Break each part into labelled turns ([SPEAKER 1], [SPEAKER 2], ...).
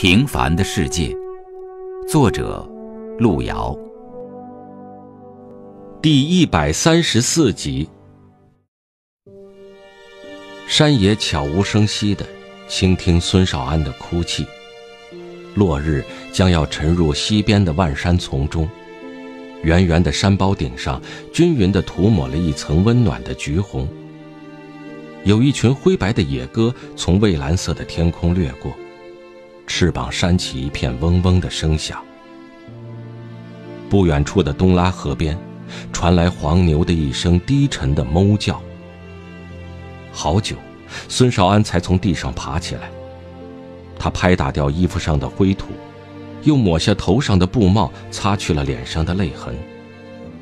[SPEAKER 1] 《平凡的世界》，作者路遥。第一百三十四集。山野悄无声息地倾听孙少安的哭泣。落日将要沉入西边的万山丛中，圆圆的山包顶上均匀地涂抹了一层温暖的橘红。有一群灰白的野鸽从蔚蓝色的天空掠过。翅膀扇起一片嗡嗡的声响。不远处的东拉河边，传来黄牛的一声低沉的哞叫。好久，孙少安才从地上爬起来。他拍打掉衣服上的灰土，又抹下头上的布帽，擦去了脸上的泪痕，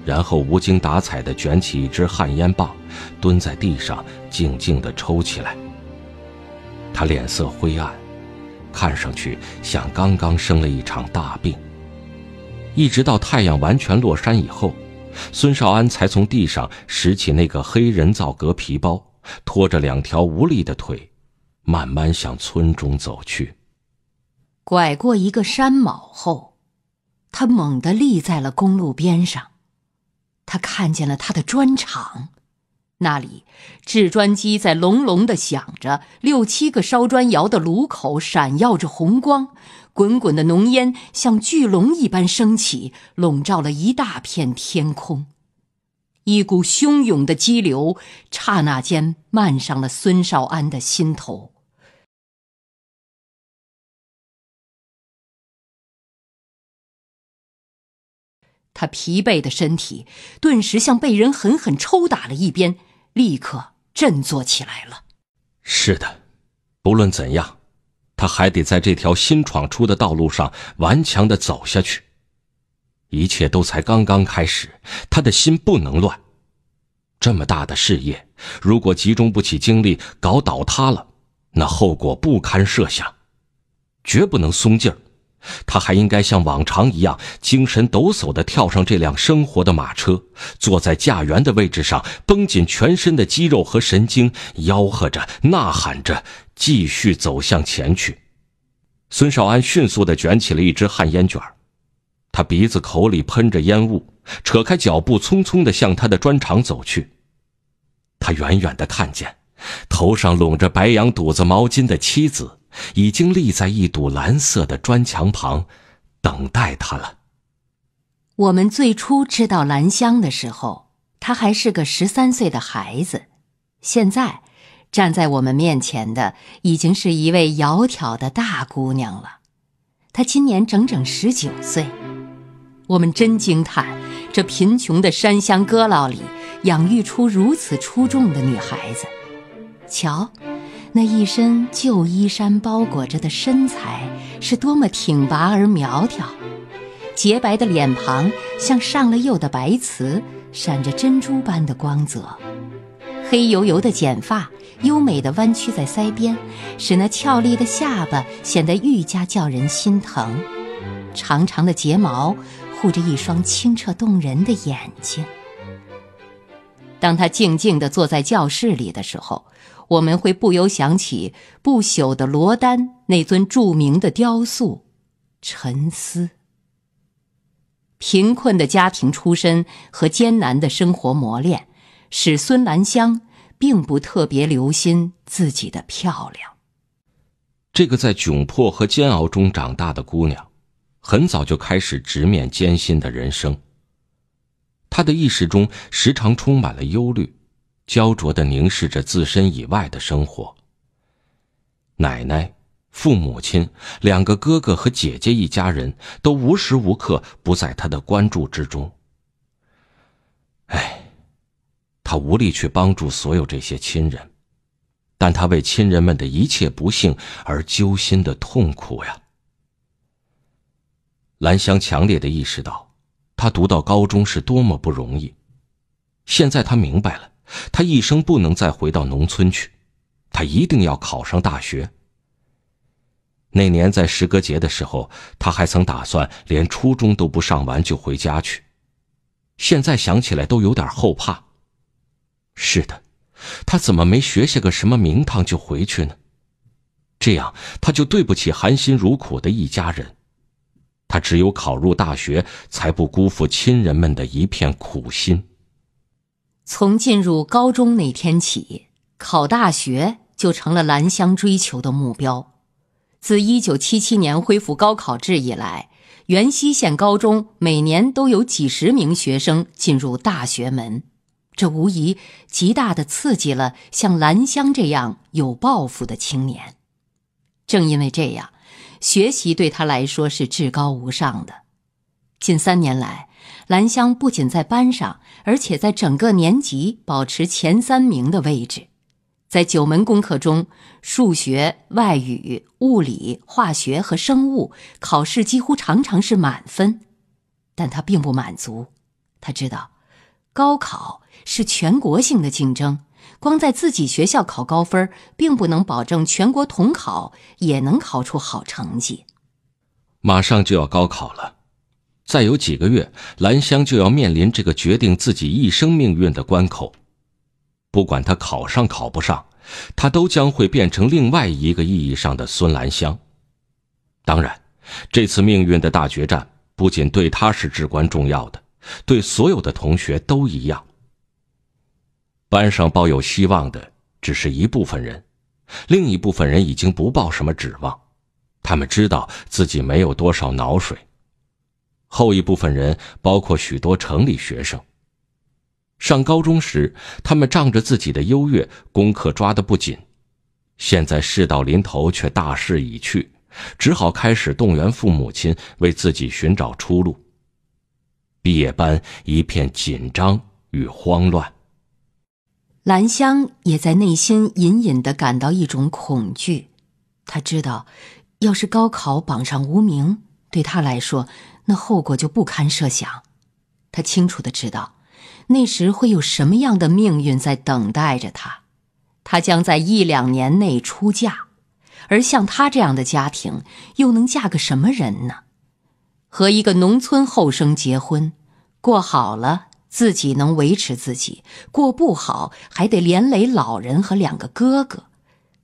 [SPEAKER 1] 然后无精打采地卷起一支旱烟棒，蹲在地上静静地抽起来。他脸色灰暗。看上去像刚刚生了一场大病。一直到太阳完全落山以后，孙少安才从地上拾起那个黑人造革皮包，拖着两条无力的腿，慢慢向村中走去。
[SPEAKER 2] 拐过一个山峁后，他猛地立在了公路边上，他看见了他的砖厂。那里，制砖机在隆隆的响着，六七个烧砖窑的炉口闪耀着红光，滚滚的浓烟像巨龙一般升起，笼罩了一大片天空。一股汹涌的激流，刹那间漫上了孙少安的心头。他疲惫的身体顿时像被人狠狠抽打了一鞭。立刻振作起来了。
[SPEAKER 1] 是的，不论怎样，他还得在这条新闯出的道路上顽强的走下去。一切都才刚刚开始，他的心不能乱。这么大的事业，如果集中不起精力搞倒塌了，那后果不堪设想。绝不能松劲儿。他还应该像往常一样精神抖擞地跳上这辆生活的马车，坐在驾辕的位置上，绷紧全身的肌肉和神经，吆喝着、呐喊着，继续走向前去。孙少安迅速地卷起了一支旱烟卷，他鼻子口里喷着烟雾，扯开脚步，匆匆地向他的砖厂走去。他远远地看见，头上拢着白羊肚子毛巾的妻子。已经立在一堵蓝色的砖墙旁，等待他了。
[SPEAKER 2] 我们最初知道兰香的时候，她还是个十三岁的孩子。现在，站在我们面前的已经是一位窈窕的大姑娘了。她今年整整十九岁。我们真惊叹，这贫穷的山乡哥老里养育出如此出众的女孩子。瞧。那一身旧衣衫包裹着的身材，是多么挺拔而苗条；洁白的脸庞像上了釉的白瓷，闪着珍珠般的光泽；黑油油的剪发优美的弯曲在腮边，使那俏丽的下巴显得愈加叫人心疼；长长的睫毛护着一双清澈动人的眼睛。当他静静地坐在教室里的时候。我们会不由想起不朽的罗丹那尊著名的雕塑《沉思》。贫困的家庭出身和艰难的生活磨练，使孙兰香并不特别留心自己的漂亮。
[SPEAKER 1] 这个在窘迫和煎熬中长大的姑娘，很早就开始直面艰辛的人生。她的意识中时常充满了忧虑。焦灼的凝视着自身以外的生活。奶奶、父母亲、两个哥哥和姐姐，一家人都无时无刻不在他的关注之中。唉，他无力去帮助所有这些亲人，但他为亲人们的一切不幸而揪心的痛苦呀。兰香强烈的意识到，他读到高中是多么不容易。现在他明白了。他一生不能再回到农村去，他一定要考上大学。那年在诗歌节的时候，他还曾打算连初中都不上完就回家去，现在想起来都有点后怕。是的，他怎么没学些个什么名堂就回去呢？这样他就对不起含辛茹苦的一家人。他只有考入大学，才不辜负亲人们的一片苦心。
[SPEAKER 2] 从进入高中那天起，考大学就成了兰香追求的目标。自一九七七年恢复高考制以来，元溪县高中每年都有几十名学生进入大学门，这无疑极大的刺激了像兰香这样有抱负的青年。正因为这样，学习对他来说是至高无上的。近三年来。兰香不仅在班上，而且在整个年级保持前三名的位置。在九门功课中，数学、外语、物理、化学和生物考试几乎常常是满分。但他并不满足，他知道，高考是全国性的竞争，光在自己学校考高分，并不能保证全国统考也能考出好成绩。
[SPEAKER 1] 马上就要高考了。再有几个月，兰香就要面临这个决定自己一生命运的关口。不管他考上考不上，他都将会变成另外一个意义上的孙兰香。当然，这次命运的大决战不仅对他是至关重要的，对所有的同学都一样。班上抱有希望的只是一部分人，另一部分人已经不抱什么指望，他们知道自己没有多少脑水。后一部分人，包括许多城里学生，上高中时，他们仗着自己的优越，功课抓得不紧，现在事到临头，却大势已去，只好开始动员父母亲为自己寻找出路。毕业班一片紧张与慌乱，
[SPEAKER 2] 兰香也在内心隐隐地感到一种恐惧，他知道，要是高考榜上无名，对他来说。那后果就不堪设想，他清楚的知道，那时会有什么样的命运在等待着他。他将在一两年内出嫁，而像他这样的家庭，又能嫁个什么人呢？和一个农村后生结婚，过好了自己能维持自己，过不好还得连累老人和两个哥哥、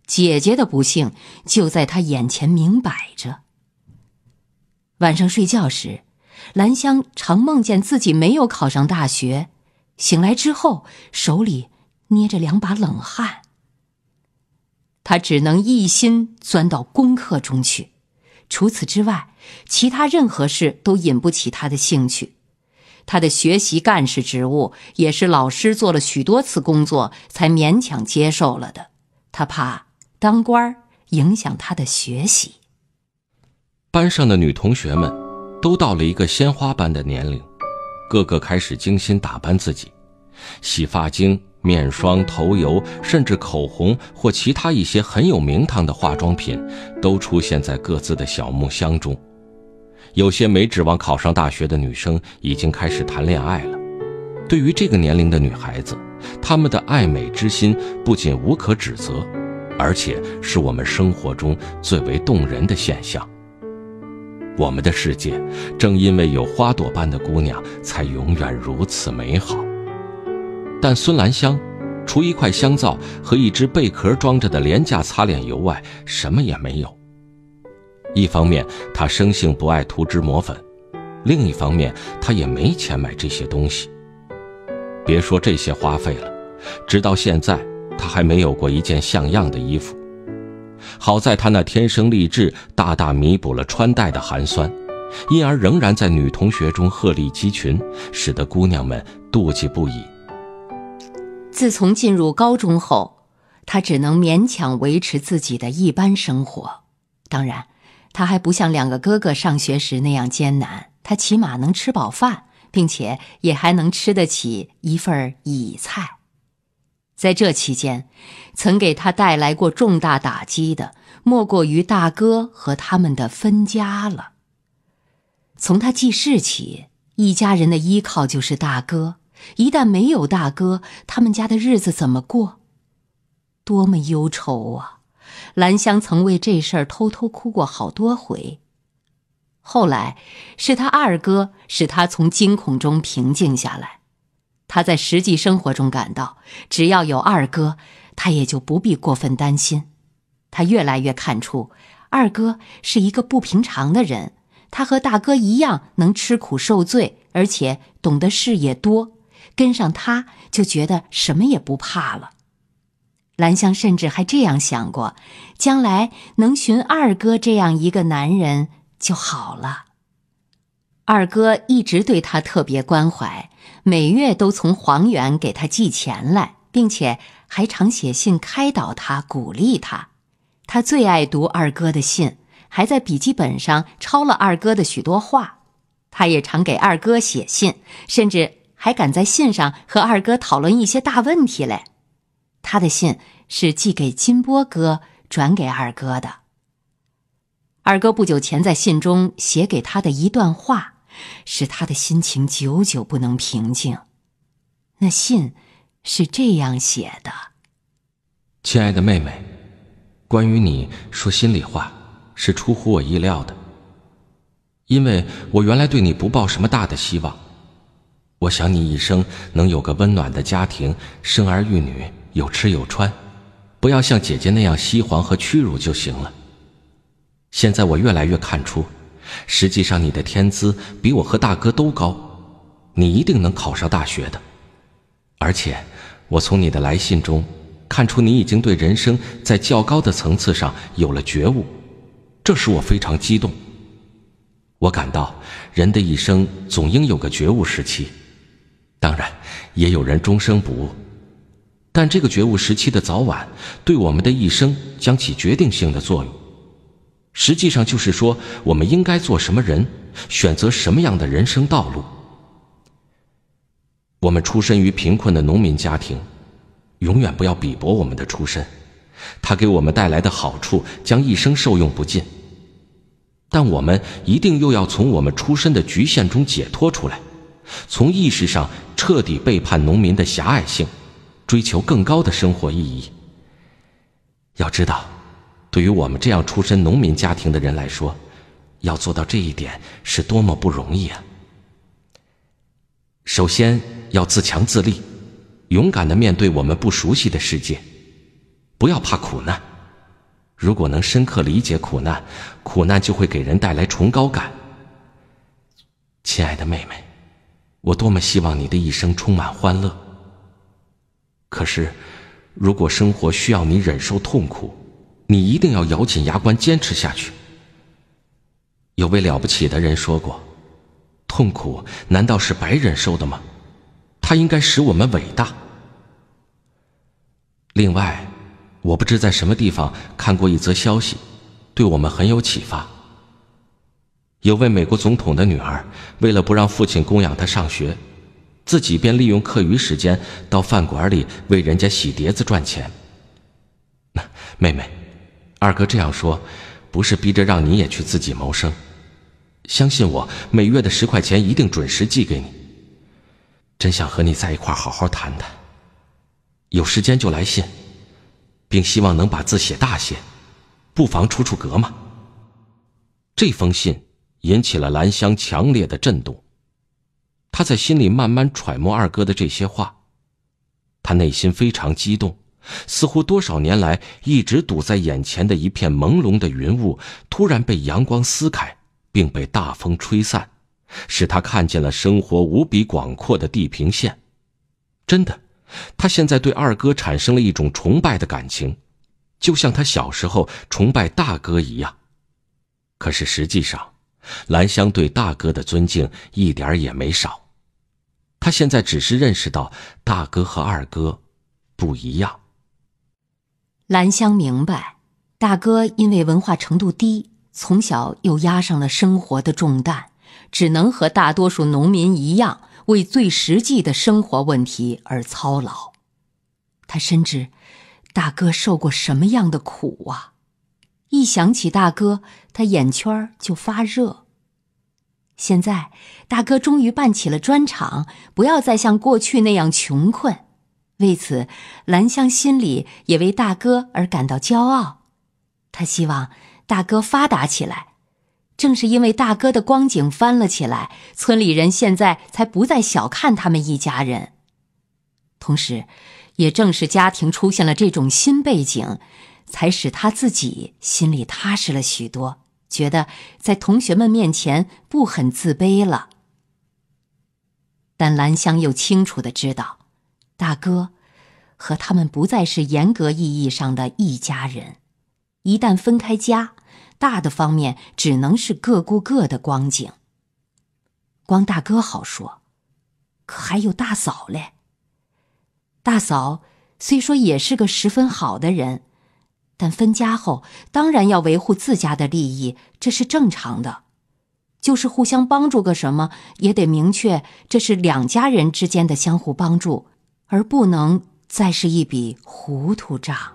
[SPEAKER 2] 姐姐的不幸就在他眼前明摆着。晚上睡觉时，兰香常梦见自己没有考上大学。醒来之后，手里捏着两把冷汗。他只能一心钻到功课中去，除此之外，其他任何事都引不起他的兴趣。他的学习干事职务也是老师做了许多次工作才勉强接受了的。他怕当官影响他的学习。
[SPEAKER 1] 班上的女同学们都到了一个鲜花般的年龄，个个开始精心打扮自己，洗发精、面霜、头油，甚至口红或其他一些很有名堂的化妆品，都出现在各自的小木箱中。有些没指望考上大学的女生已经开始谈恋爱了。对于这个年龄的女孩子，她们的爱美之心不仅无可指责，而且是我们生活中最为动人的现象。我们的世界，正因为有花朵般的姑娘，才永远如此美好。但孙兰香，除一块香皂和一只贝壳装着的廉价擦脸油外，什么也没有。一方面，她生性不爱涂脂抹粉；另一方面，她也没钱买这些东西。别说这些花费了，直到现在，她还没有过一件像样的衣服。好在他那天生丽质，大大弥补了穿戴的寒酸，因而仍然在女同学中鹤立鸡群，使得姑娘们妒忌不已。
[SPEAKER 2] 自从进入高中后，她只能勉强维持自己的一般生活。当然，她还不像两个哥哥上学时那样艰难，她起码能吃饱饭，并且也还能吃得起一份儿乙菜。在这期间，曾给他带来过重大打击的，莫过于大哥和他们的分家了。从他记事起，一家人的依靠就是大哥，一旦没有大哥，他们家的日子怎么过？多么忧愁啊！兰香曾为这事儿偷偷哭过好多回。后来，是他二哥使他从惊恐中平静下来。他在实际生活中感到，只要有二哥，他也就不必过分担心。他越来越看出，二哥是一个不平常的人。他和大哥一样能吃苦受罪，而且懂得事也多。跟上他，就觉得什么也不怕了。兰香甚至还这样想过：将来能寻二哥这样一个男人就好了。二哥一直对他特别关怀。每月都从黄源给他寄钱来，并且还常写信开导他、鼓励他。他最爱读二哥的信，还在笔记本上抄了二哥的许多话。他也常给二哥写信，甚至还敢在信上和二哥讨论一些大问题嘞。他的信是寄给金波哥转给二哥的。二哥不久前在信中写给他的一段话。使他的心情久久不能平静。那信是这样写的：“
[SPEAKER 1] 亲爱的妹妹，关于你说心里话，是出乎我意料的。因为我原来对你不抱什么大的希望。我想你一生能有个温暖的家庭，生儿育女，有吃有穿，不要像姐姐那样凄惶和屈辱就行了。现在我越来越看出。”实际上，你的天资比我和大哥都高，你一定能考上大学的。而且，我从你的来信中看出，你已经对人生在较高的层次上有了觉悟，这使我非常激动。我感到，人的一生总应有个觉悟时期。当然，也有人终生不悟，但这个觉悟时期的早晚，对我们的一生将起决定性的作用。实际上就是说，我们应该做什么人，选择什么样的人生道路。我们出身于贫困的农民家庭，永远不要鄙薄我们的出身，它给我们带来的好处将一生受用不尽。但我们一定又要从我们出身的局限中解脱出来，从意识上彻底背叛农民的狭隘性，追求更高的生活意义。要知道。对于我们这样出身农民家庭的人来说，要做到这一点是多么不容易啊！首先要自强自立，勇敢的面对我们不熟悉的世界，不要怕苦难。如果能深刻理解苦难，苦难就会给人带来崇高感。亲爱的妹妹，我多么希望你的一生充满欢乐。可是，如果生活需要你忍受痛苦，你一定要咬紧牙关坚持下去。有位了不起的人说过：“痛苦难道是白忍受的吗？它应该使我们伟大。”另外，我不知在什么地方看过一则消息，对我们很有启发。有位美国总统的女儿，为了不让父亲供养她上学，自己便利用课余时间到饭馆里为人家洗碟子赚钱。妹妹。二哥这样说，不是逼着让你也去自己谋生。相信我，每月的十块钱一定准时寄给你。真想和你在一块好好谈谈，有时间就来信，并希望能把字写大些，不妨出出格嘛。这封信引起了兰香强烈的震动，她在心里慢慢揣摩二哥的这些话，她内心非常激动。似乎多少年来一直堵在眼前的一片朦胧的云雾，突然被阳光撕开，并被大风吹散，使他看见了生活无比广阔的地平线。真的，他现在对二哥产生了一种崇拜的感情，就像他小时候崇拜大哥一样。可是实际上，兰香对大哥的尊敬一点儿也没少。他现在只是认识到大哥和二哥不一样。
[SPEAKER 2] 兰香明白，大哥因为文化程度低，从小又压上了生活的重担，只能和大多数农民一样，为最实际的生活问题而操劳。他深知，大哥受过什么样的苦啊！一想起大哥，他眼圈就发热。现在，大哥终于办起了砖厂，不要再像过去那样穷困。为此，兰香心里也为大哥而感到骄傲。她希望大哥发达起来。正是因为大哥的光景翻了起来，村里人现在才不再小看他们一家人。同时，也正是家庭出现了这种新背景，才使他自己心里踏实了许多，觉得在同学们面前不很自卑了。但兰香又清楚的知道。大哥，和他们不再是严格意义上的一家人。一旦分开家，大的方面只能是各顾各的光景。光大哥好说，可还有大嫂嘞。大嫂虽说也是个十分好的人，但分家后当然要维护自家的利益，这是正常的。就是互相帮助个什么，也得明确这是两家人之间的相互帮助。而不能再是一笔糊涂账。